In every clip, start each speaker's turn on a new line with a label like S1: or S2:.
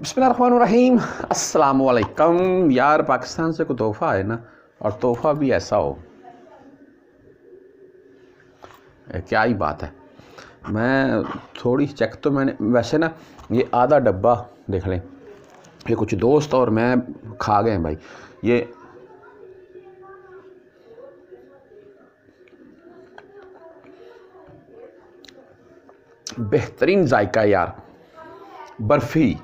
S1: बसमीम अल्लाम यार पाकिस्तान से कोई तोहफ़ा है ना और तोहफ़ा भी ऐसा हो क्या ही बात है मैं थोड़ी चेक तो मैंने वैसे ना ये आधा डब्बा देख लें ये कुछ दोस्त और मैं खा गए हैं भाई ये बेहतरीन जायका यार बर्फ़ी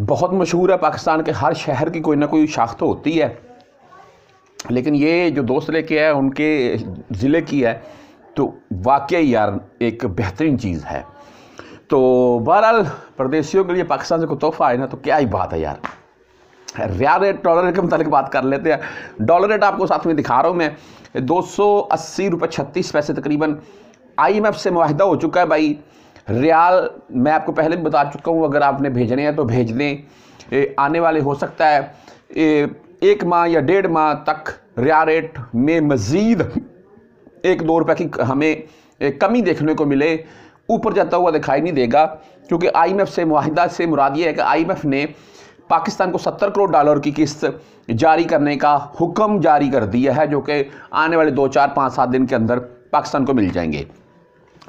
S1: बहुत मशहूर है पाकिस्तान के हर शहर की कोई ना कोई शाख तो होती है लेकिन ये जो दोस्त लेके आए उनके ज़िले की है तो वाकई यार एक बेहतरीन चीज़ है तो बहरहाल प्रदेशियों के लिए पाकिस्तान से कोई तोहफा आए ना तो क्या ही बात है यार रिया रेट डॉलर रेट के मतलब बात कर लेते हैं डॉलर रेट आपको साथ में दिखा रहा हूँ मैं दो सौ अस्सी रुपये छत्तीस पैसे तकरीबन आई एम एफ से माहिदा हो चुका है भाई रियाल मैं आपको पहले भी बता चुका हूँ अगर आपने भेजने हैं तो भेज दें आने वाले हो सकता है ए, एक माह या डेढ़ माह तक रिया रेट में मज़ीद एक दो रुपये की हमें कमी देखने को मिले ऊपर जाता हुआ दिखाई नहीं देगा क्योंकि आईएमएफ से माहिदा से मुराद ये है कि आईएमएफ ने पाकिस्तान को 70 करोड़ डॉलर की किस्त जारी करने का हुक्म जारी कर दिया है जो कि आने वाले दो चार पाँच सात दिन के अंदर पाकिस्तान को मिल जाएंगे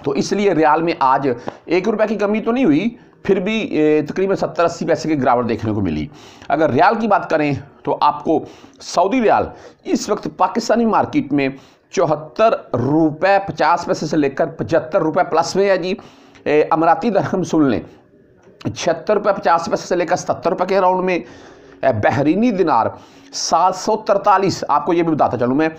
S1: तो इसलिए रियाल में आज एक रुपये की कमी तो नहीं हुई फिर भी तकरीबन सत्तर अस्सी पैसे की गिरावट देखने को मिली अगर रियाल की बात करें तो आपको सऊदी रियाल इस वक्त पाकिस्तानी मार्केट में चौहत्तर रुपये पचास पैसे से लेकर पचहत्तर रुपये प्लस में है जी अमराती दरहम सुन लें छिहत्तर रुपये पचास पैसे से लेकर सत्तर रुपये के राउंड में बहरीनी दिनार सात सौ तरतालीस आपको ये भी बताता चलूँ मैं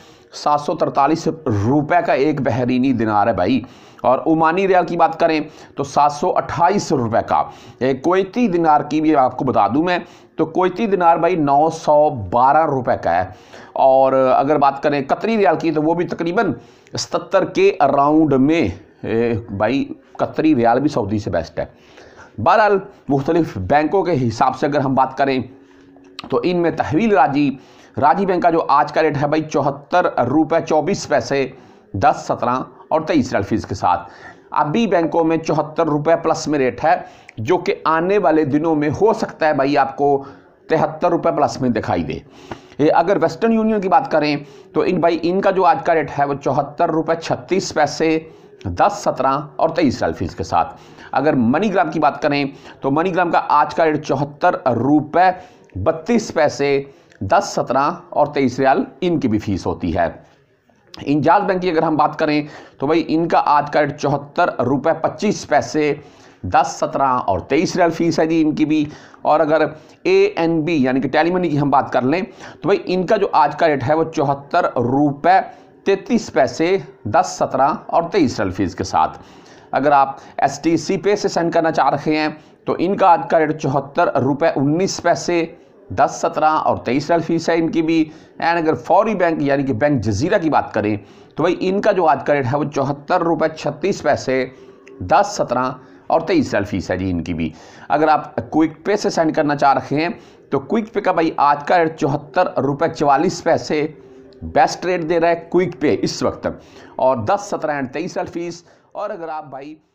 S1: सात सौ तरतालीस रुपये का एक बहरीनी दिनार है भाई और उमानी रियाल की बात करें तो सात सौ अट्ठाईस रुपये का एक कोयती दिनार की भी आपको बता दूं मैं तो कोयती दिनार भाई नौ सौ बारह रुपये का है और अगर बात करें कतरी रियाल की तो वो भी तकरीबन सतर के अराउंड में भाई कतरी रियाल भी सऊदी से बेस्ट है बहरहाल मुख्तलिफ बैंकों के हिसाब से अगर हम बात करें तो इनमें तहवील राजी राजी बैंक का जो आज का रेट है भाई चौहत्तर रुपये चौबीस पैसे दस सत्रह और तेईस रियल फीस के साथ अभी बैंकों में चौहत्तर रुपये प्लस में रेट है जो कि आने वाले दिनों में हो सकता है भाई आपको तिहत्तर रुपये प्लस में दिखाई दे ये अगर वेस्टर्न यूनियन की बात करें तो इन भाई इनका जो आज का रेट है वो चौहत्तर रुपये छत्तीस पैसे दस सत्रह और तेईस साल फीस के साथ अगर मनीग्राम की बात करें तो मनीग्राम का आज का रेट चौहत्तर रुपये बत्तीस पैसे दस सत्रह और तेईस रियाल इनकी भी फीस होती है इंजाज बैंक की अगर हम बात करें तो भाई इनका आज का रेट चौहत्तर रुपये पच्चीस पैसे दस सत्रह और तेईस रियाल फीस है जी इनकी भी और अगर ए एन बी यानी कि टेलीमनी की हम बात कर लें तो भाई इनका जो आज का रेट है वो चौहत्तर रुपये तैतीस पैसे दस सत्रह और तेईस रियाल फीस के साथ अगर आप एस टी सी पे से सेंड करना चाह रहे हैं तो इनका आज का रेट चौहत्तर रुपये उन्नीस पैसे दस सत्रह और तेईस साल फीस है इनकी भी एंड अगर फौरी बैंक यानी कि बैंक जजीरा की बात करें तो भाई इनका जो आज का रेट है वो चौहत्तर रुपये छत्तीस पैसे दस सत्रह और तेईस साल फीस है जी इनकी भी अगर आप क्विक पे से सेंड करना चाह रहे हैं तो क्विक पे का भाई आज का रेट चौहत्तर रुपये चवालीस पैसे बेस्ट रेट दे रहा है क्विक पे इस वक्त और दस सत्रह एंड तेईस साल फीस और अगर आप भाई